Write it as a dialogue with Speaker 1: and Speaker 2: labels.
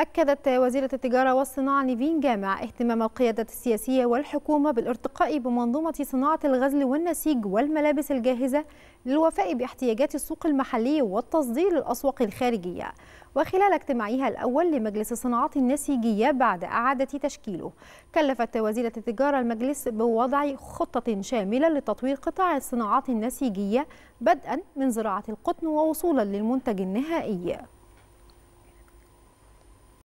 Speaker 1: أكدت وزيرة التجارة والصناعة نيفين جامع اهتمام القيادة السياسية والحكومة بالارتقاء بمنظومة صناعة الغزل والنسيج والملابس الجاهزة للوفاء باحتياجات السوق المحلي والتصدير للأسواق الخارجية وخلال اجتماعها الأول لمجلس الصناعات النسيجية بعد إعادة تشكيله كلفت وزيرة التجارة المجلس بوضع خطة شاملة لتطوير قطاع الصناعات النسيجية بدءا من زراعة القطن ووصولا للمنتج النهائي